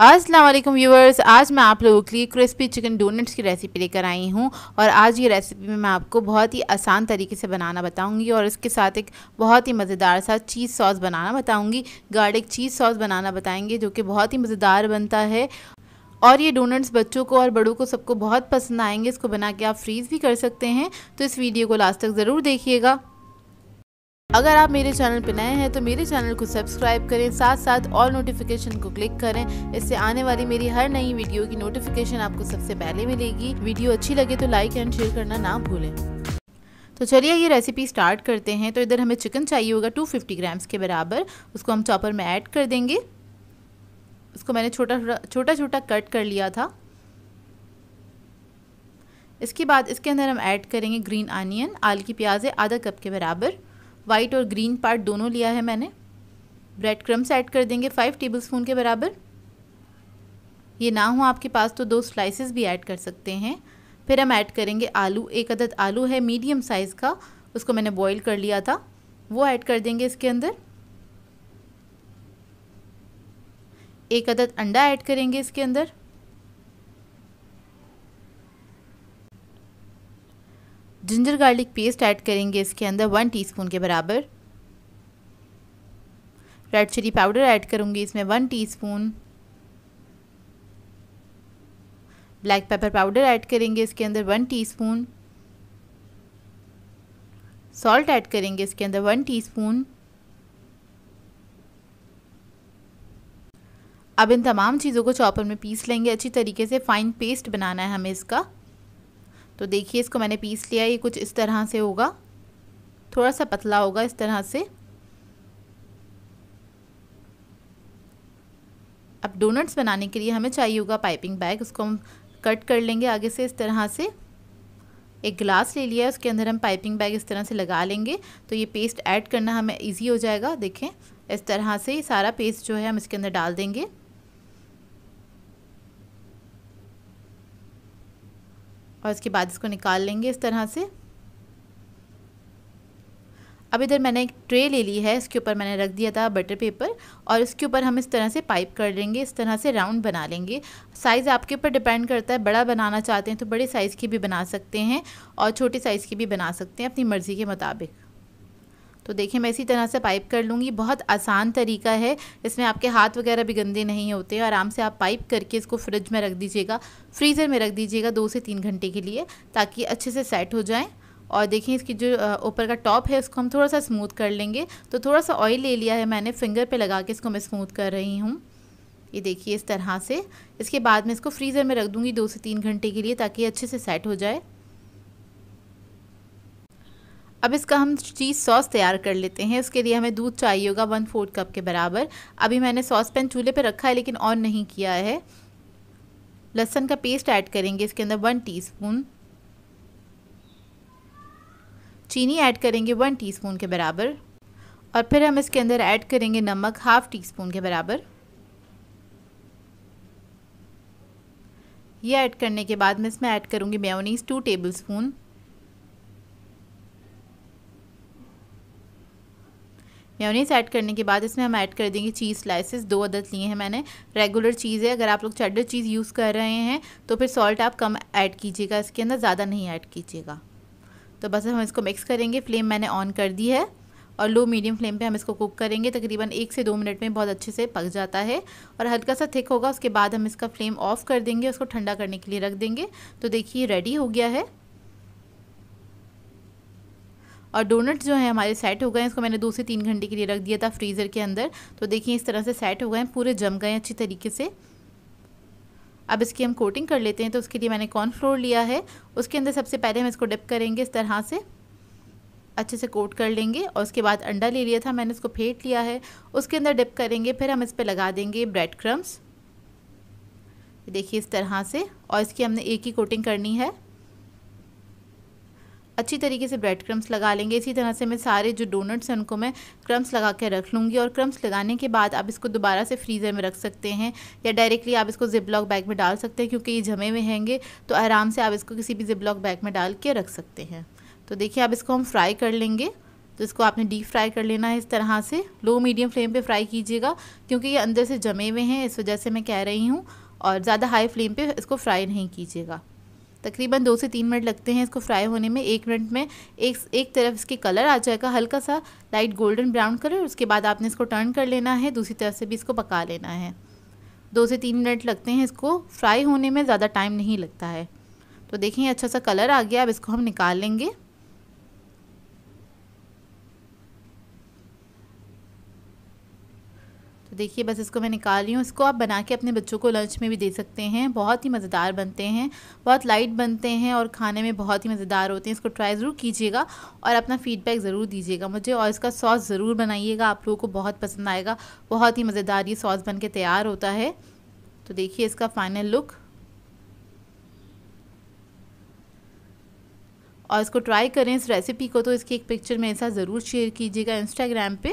वालेकुम व्यूअर्स आज मैं आप लोगों के लिए क्रिस्पी चिकन डोनट्स की रेसिपी लेकर आई हूँ और आज ये रेसिपी में मैं आपको बहुत ही आसान तरीके से बनाना बताऊँगी और इसके साथ एक बहुत ही मज़ेदार सा चीज़ सॉस बनाना बताऊँगी गार्लिक चीज़ सॉस बनाना बताएंगे जो कि बहुत ही मज़ेदार बनता है और ये डोनट्स बच्चों को और बड़ों को सबको बहुत पसंद आएंगे इसको बना के आप फ्रीज़ भी कर सकते हैं तो इस वीडियो को लास्ट तक ज़रूर देखिएगा अगर आप मेरे चैनल पर नए हैं तो मेरे चैनल को सब्सक्राइब करें साथ साथ ऑल नोटिफिकेशन को क्लिक करें इससे आने वाली मेरी हर नई वीडियो की नोटिफिकेशन आपको सबसे पहले मिलेगी वीडियो अच्छी लगे तो लाइक एंड शेयर करना ना भूलें तो चलिए ये रेसिपी स्टार्ट करते हैं तो इधर हमें चिकन चाहिए होगा 250 ग्राम्स के बराबर उसको हम चॉपर में ऐड कर देंगे उसको मैंने छोटा छोटा छोटा कट कर लिया था इसके बाद इसके अंदर हम ऐड करेंगे ग्रीन आनियन आल की प्याज है आधा कप के बराबर वाइट और ग्रीन पार्ट दोनों लिया है मैंने ब्रेड क्रम्स ऐड कर देंगे फाइव टेबल स्पून के बराबर ये ना हो आपके पास तो दो स्लाइसेस भी ऐड कर सकते हैं फिर हम ऐड करेंगे आलू एक अदद आलू है मीडियम साइज़ का उसको मैंने बॉईल कर लिया था वो ऐड कर देंगे इसके अंदर एक अदद अंडा ऐड करेंगे इसके अंदर जिंजर गार्लिक पेस्ट ऐड करेंगे इसके अंदर वन टीस्पून के बराबर रेड चिली पाउडर ऐड करूँगी इसमें one teaspoon black pepper powder add करेंगे इसके अंदर वन टीस्पून सॉल्ट ऐड करेंगे इसके अंदर वन टीस्पून अब इन तमाम चीज़ों को चॉपर में पीस लेंगे अच्छी तरीके से फाइन पेस्ट बनाना है हमें इसका तो देखिए इसको मैंने पीस लिया ये कुछ इस तरह से होगा थोड़ा सा पतला होगा इस तरह से अब डोनट्स बनाने के लिए हमें चाहिए होगा पाइपिंग बैग उसको हम कट कर लेंगे आगे से इस तरह से एक गिलास ले लिया उसके अंदर हम पाइपिंग बैग इस तरह से लगा लेंगे तो ये पेस्ट ऐड करना हमें इजी हो जाएगा देखें इस तरह से सारा पेस्ट जो है हम इसके अंदर डाल देंगे और उसके बाद इसको निकाल लेंगे इस तरह से अब इधर मैंने एक ट्रे ले ली है इसके ऊपर मैंने रख दिया था बटर पेपर और इसके ऊपर हम इस तरह से पाइप कर लेंगे इस तरह से राउंड बना लेंगे साइज़ आपके ऊपर डिपेंड करता है बड़ा बनाना चाहते हैं तो बड़े साइज़ की भी बना सकते हैं और छोटे साइज़ की भी बना सकते हैं अपनी मर्ज़ी के मुताबिक तो देखिए मैं इसी तरह से पाइप कर लूँगी बहुत आसान तरीका है इसमें आपके हाथ वगैरह भी गंदे नहीं होते आराम से आप पाइप करके इसको फ्रिज में रख दीजिएगा फ्रीज़र में रख दीजिएगा दो से तीन घंटे के लिए ताकि अच्छे से सेट हो जाएँ और देखिए इसकी जो ऊपर का टॉप है उसको हम थोड़ा सा स्मूथ कर लेंगे तो थोड़ा सा ऑयल ले लिया है मैंने फिंगर पे लगा के इसको मैं स्मूथ कर रही हूँ ये देखिए इस तरह से इसके बाद मैं इसको फ्रीज़र में रख दूँगी दो से तीन घंटे के लिए ताकि अच्छे से सेट हो जाए अब इसका हम चीज़ सॉस तैयार कर लेते हैं उसके लिए हमें दूध चाहिए होगा वन फोर्थ कप के बराबर अभी मैंने सॉस पैन चूल्हे पर रखा है लेकिन ऑन नहीं किया है लहसुन का पेस्ट ऐड करेंगे इसके अंदर वन टीस्पून चीनी ऐड करेंगे वन टीस्पून के बराबर और फिर हम इसके अंदर ऐड करेंगे नमक हाफ़ टी स्पून के बराबर ये ऐड करने के बाद मैं इसमें ऐड करूँगी mayonnaise two tablespoon mayonnaise add करने के बाद इसमें हम ऐड कर देंगे चीज़ स्लाइसेस दो अदद लिए हैं मैंने रेगुलर चीज़ है अगर आप लोग चडर चीज़ यूज़ कर रहे हैं तो फिर सॉल्ट आप कम ऐड कीजिएगा इसके अंदर ज़्यादा नहीं ऐड कीजिएगा तो बस हम इसको मिक्स करेंगे फ्लेम मैंने ऑन कर दी है और लो मीडियम फ्लेम पे हम इसको कुक करेंगे तकरीबन एक से दो मिनट में बहुत अच्छे से पक जाता है और हल्का सा थिक होगा उसके बाद हम इसका फ्लेम ऑफ कर देंगे उसको ठंडा करने के लिए रख देंगे तो देखिए रेडी हो गया है और डोनट जो है हमारे सेट हो गए हैं इसको मैंने दो से तीन घंटे के लिए रख दिया था फ्रीज़र के अंदर तो देखिए इस तरह से सेट हो गए हैं पूरे जम गए हैं अच्छी तरीके से अब इसकी हम कोटिंग कर लेते हैं तो उसके लिए मैंने कॉर्न फ्लोर लिया है उसके अंदर सबसे पहले हम इसको डिप करेंगे इस तरह से अच्छे से कोट कर लेंगे और उसके बाद अंडा ले लिया था मैंने उसको फेंट लिया है उसके अंदर डिप करेंगे फिर हम इस पर लगा देंगे ब्रेड क्रम्स देखिए इस तरह से और इसकी हमने एक ही कोटिंग करनी है अच्छी तरीके से ब्रेड क्रम्स लगा लेंगे इसी तरह से मैं सारे जो डोनट्स हैं उनको मैं क्रम्स लगा के रख लूँगी और क्रम्स लगाने के बाद आप इसको दोबारा से फ्रीज़र में रख सकते हैं या डायरेक्टली आप इसको जिप लॉक बैग में डाल सकते हैं क्योंकि ये जमे हुए हैंगे तो आराम से आप इसको किसी भी जिप लॉक बैग में डाल के रख सकते हैं तो देखिए अब इसको हम फ्राई कर लेंगे तो इसको आपने डीप फ्राई कर लेना है इस तरह से लो मीडियम फ्लेम पे फ्राई कीजिएगा क्योंकि ये अंदर से जमे हुए हैं इस वजह से मैं कह रही हूँ और ज़्यादा हाई फ्लेम पे इसको फ्राई नहीं कीजिएगा तकरीबन दो से तीन मिनट लगते हैं इसको फ्राई होने में एक मिनट में एक एक तरफ इसके कलर आ जाएगा हल्का सा लाइट गोल्डन ब्राउन कलर उसके बाद आपने इसको टर्न कर लेना है दूसरी तरफ से भी इसको पका लेना है दो से तीन मिनट लगते हैं इसको फ्राई होने में ज़्यादा टाइम नहीं लगता है तो देखें अच्छा सा कलर आ गया अब इसको हम निकाल लेंगे देखिए बस इसको मैं निकाल रही हूँ इसको आप बना के अपने बच्चों को लंच में भी दे सकते हैं बहुत ही मज़ेदार बनते हैं बहुत लाइट बनते हैं और खाने में बहुत ही मज़ेदार होते हैं इसको ट्राई ज़रूर कीजिएगा और अपना फ़ीडबैक ज़रूर दीजिएगा मुझे और इसका सॉस ज़रूर बनाइएगा आप लोगों को बहुत पसंद आएगा बहुत ही मज़ेदार ये सॉस बन के तैयार होता है तो देखिए इसका फाइनल लुक और इसको ट्राई करें इस रेसिपी को तो इसकी एक पिक्चर मेरे साथ ज़रूर शेयर कीजिएगा इंस्टाग्राम पे